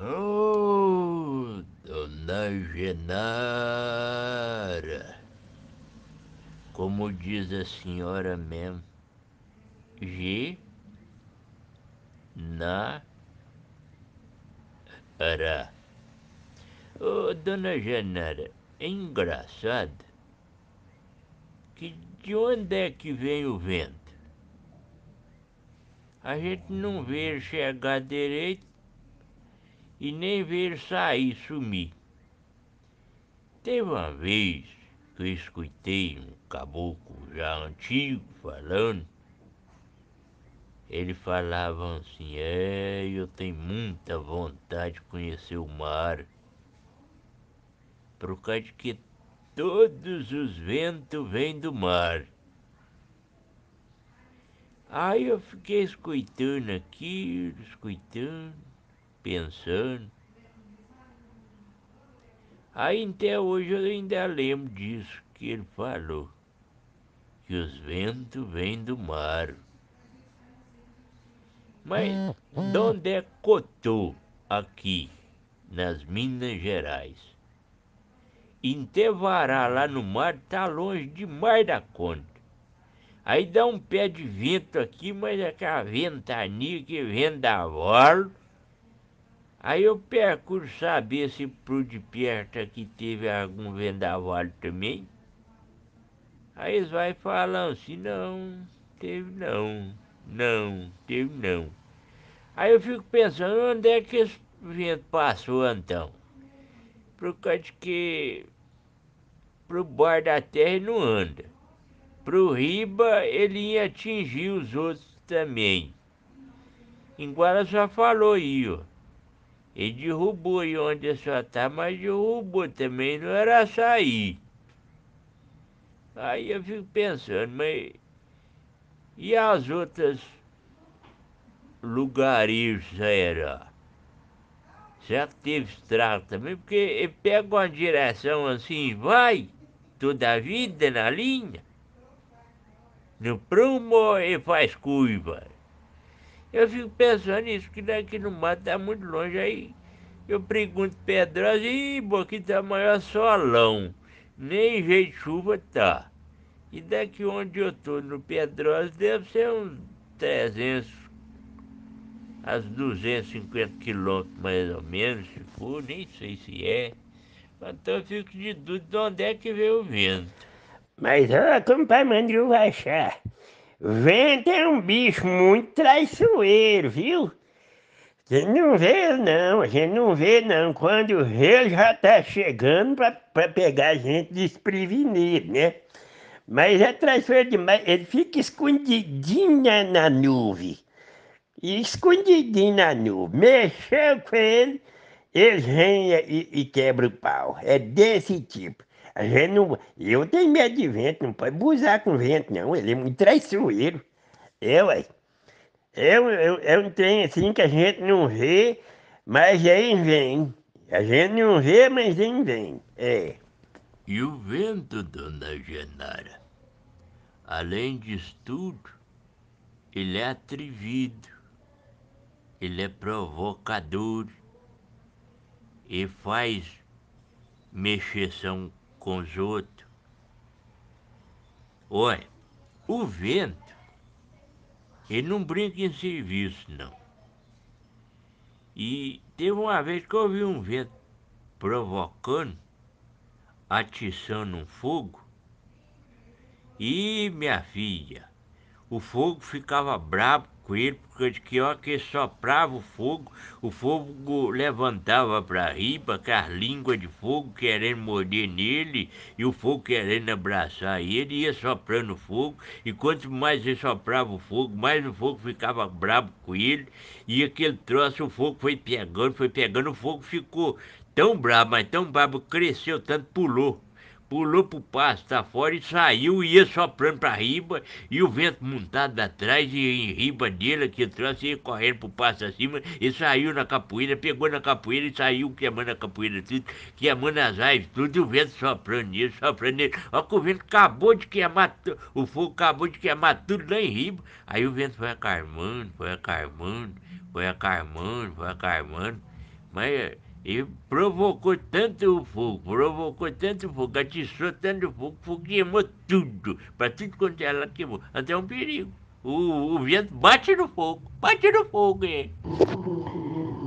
Oh, dona Genara. Como diz a senhora mesmo. G. Na. Ara. Oh, dona Genara, é engraçado que de onde é que vem o vento? A gente não vê chegar direito e nem ver sair sumir. Teve uma vez que eu escutei um caboclo já antigo falando. Ele falava assim, é, eu tenho muita vontade de conhecer o mar. Por causa de que todos os ventos vêm do mar. Aí eu fiquei escutando aquilo, escutando pensando. Aí até hoje eu ainda lembro disso que ele falou, que os ventos vêm do mar. Mas de onde é Cotô aqui, nas Minas Gerais? Em lá no mar, tá longe demais da conta. Aí dá um pé de vento aqui, mas é aquela ventania que vem da volta Aí eu perco saber se pro de perto aqui teve algum vendaval também. Aí eles vai falando assim, não, teve não, não, teve não. Aí eu fico pensando, onde é que esse vento passou então? Por causa de que pro bordo da terra ele não anda. Pro riba ele ia atingir os outros também. Igual ela já falou aí, ó. Ele derrubou e onde a senhora está, mas derrubou também, não era sair. Aí eu fico pensando, mas e as outras lugares era? Será que teve estrago também? Porque ele pega uma direção assim e vai toda a vida na linha. No prumo e faz curva. Eu fico pensando nisso, que daqui no mato tá muito longe. Aí eu pergunto Pedrosa, e aqui tá maior solão, nem jeito de chuva tá. E daqui onde eu tô, no Pedrosa, deve ser uns 300, as 250 quilômetros mais ou menos, se for, nem sei se é. Então eu fico de dúvida de onde é que veio o vento. Mas ó, ah, como o pai Mandril vai achar? Vento é um bicho muito traiçoeiro, viu? A gente não vê, não, a gente não vê, não. Quando o ele já tá chegando para pegar a gente prevenir, né? Mas é traiçoeiro demais, ele fica escondidinho na, na nuvem. Escondidinho na nuvem. Mexeu com ele, ele vem e, e quebra o pau. É desse tipo. A gente não, eu tenho medo de vento, não pode abusar com vento, não. Ele é muito traiçoeiro. É, ué. Eu, eu, eu tenho assim que a gente não vê, mas aí é vem. A gente não vê, mas aí é vem. É. E o vento, dona Genara? Além disso tudo, ele é atrevido, ele é provocador e faz mexer são conjunto. Olha, o vento, ele não brinca em serviço, não. E teve uma vez que eu vi um vento provocando, atiçando um fogo, e minha filha, o fogo ficava bravo ele porque de que hora que soprava o fogo, o fogo levantava para riba, com as línguas de fogo querendo morder nele, e o fogo querendo abraçar ele, ia soprando fogo, e quanto mais ele soprava o fogo, mais o fogo ficava bravo com ele, e aquele troço, o fogo foi pegando, foi pegando, o fogo ficou tão bravo, mas tão bravo, cresceu tanto, pulou pulou pro passo, tá fora e saiu, ia soprando pra riba, e o vento montado atrás e em riba dele, que trouxe, ia correndo pro passo acima, e saiu na capoeira, pegou na capoeira e saiu queimando a capoeira tudo, queimando as aves tudo, e o vento soprando nele, soprando nele. Ó que o vento acabou de queimar, o fogo acabou de queimar tudo lá em riba. Aí o vento foi acarmando, foi acarmando, foi acarmando, foi acarmando, mas e provocou tanto o fogo, provocou tanto fogo, atiçou tanto fogo, fogo queimou tudo, para tudo quanto ela é queimou. Até um perigo. O, o vento bate no fogo, bate no fogo,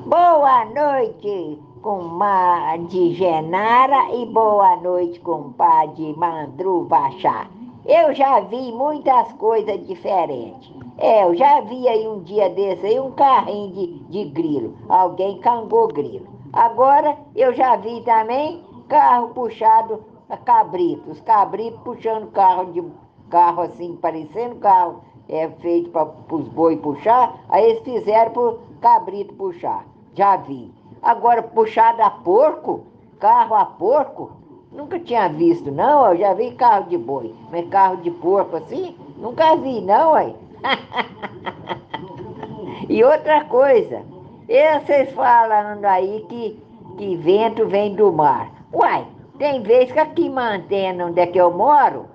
Boa noite, comadre Genara, e boa noite, compadre Mandru Bachar. Eu já vi muitas coisas diferentes. É, eu já vi aí um dia desse aí um carrinho de, de grilo. Alguém cangou grilo. Agora eu já vi também carro puxado a eh, cabrito, os cabritos puxando carro de carro assim, parecendo carro é feito para os boi puxar, aí eles fizeram para o cabrito puxar, já vi. Agora puxado a porco, carro a porco, nunca tinha visto não, eu já vi carro de boi, mas carro de porco assim, nunca vi não, aí. e outra coisa, e vocês falando aí que, que vento vem do mar. Uai, tem vez que aqui mantendo onde é que eu moro,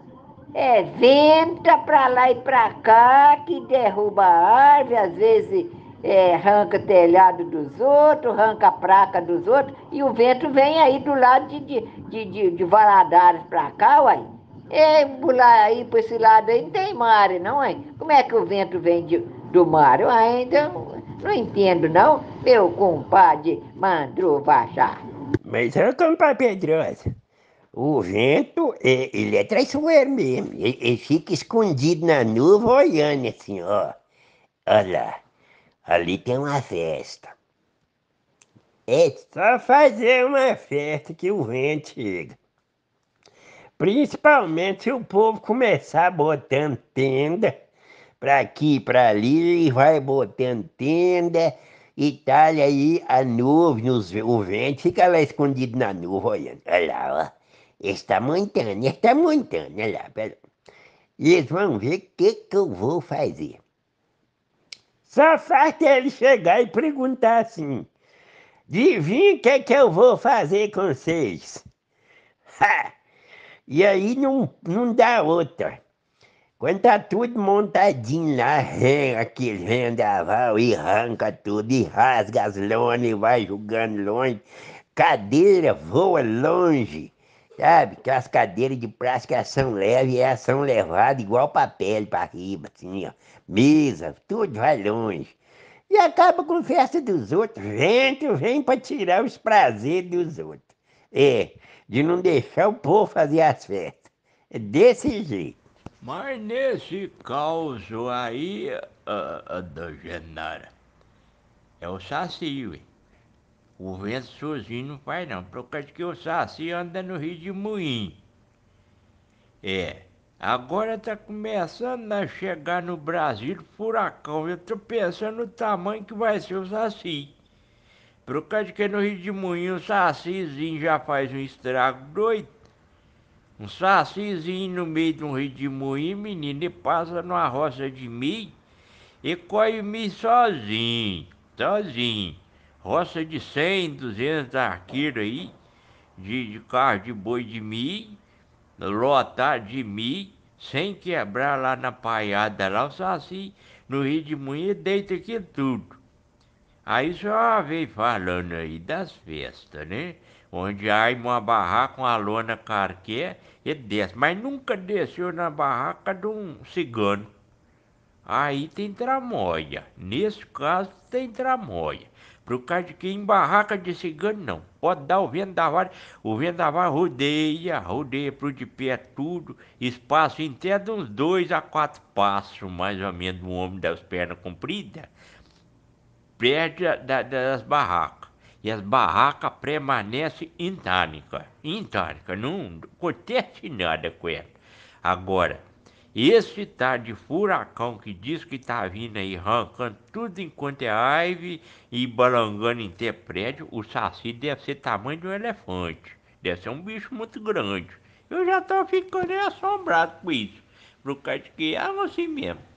é venta pra lá e pra cá, que derruba a árvore, às vezes é, arranca telhado dos outros, arranca a placa dos outros, e o vento vem aí do lado de, de, de, de, de Valadares pra cá, uai. E por lá, aí, por esse lado aí, não tem mar, não, hein? Como é que o vento vem de, do mar? Ainda então, não entendo não, meu compadre Mandruvachá. Mas, ô compadre Pedrosa, o vento, é, ele é traiçoeiro mesmo. Ele, ele, fica escondido na nuvem olhando assim, ó. Olha lá, ali tem uma festa. É só fazer uma festa que o vento chega. Principalmente se o povo começar botando tenda para aqui, para ali, e vai botando tenda e talha aí a nuvem, os, o vento fica lá escondido na nuvem olhando. Olha lá, ó. Está montando, está montando, olha lá, pera. E eles vão ver o que, que eu vou fazer. Só falta ele chegar e perguntar assim: Divinha o que, que eu vou fazer com vocês? Ha! E aí não, não dá outra. Quando tá tudo montadinho lá, arranca aquele vendaval e arranca tudo, e rasga as lona e vai jogando longe. Cadeira voa longe, sabe? Que as cadeiras de plástico são leves e elas são levadas igual papel para riba, assim, ó. Mesa, tudo vai longe. E acaba com festa dos outros. Gente vem para tirar os prazeres dos outros. É, de não deixar o povo fazer as festas. É desse jeito. Mas nesse caso aí, a, ah, a ah, da Genara, é o Saci, ué. O vento sozinho não faz não, por causa que o Saci anda no rio de Moim. É, agora tá começando a chegar no Brasil furacão. Eu tô pensando no tamanho que vai ser o Saci. Por causa de que no Rio de Moinho o Sacizinho já faz um estrago doido. Um sacizinho no meio de um rio de redemoinho, menino, e passa numa roça de mi e colhe mi sozinho, sozinho. Roça de 100, 200 arqueiros aí, de, de carro de boi de mi, lotar de mi, sem quebrar lá na paiada, lá o saci no rio de redemoinho deita aqui tudo. Aí já vem falando aí das festas, né? Onde há uma barraca, uma lona carque e desce. Mas nunca desceu na barraca de um cigano. Aí tem tramóia. Nesse caso, tem tramóia. Por causa de que em barraca de cigano não. Pode dar o vendaval. O vendaval rodeia, rodeia pro de pé tudo. Espaço em até de uns dois a quatro passos, mais ou menos, do homem das pernas compridas perto da, das barracas. E as barracas permanecem intárnicas. Intárnicas, não acontece nada com ela. Agora, esse tal de furacão que diz que está vindo aí, arrancando tudo enquanto é árvore e balangando em ter prédio, o saci deve ser tamanho de um elefante. Deve ser um bicho muito grande. Eu já estou ficando assombrado com isso. Por causa de que é assim mesmo.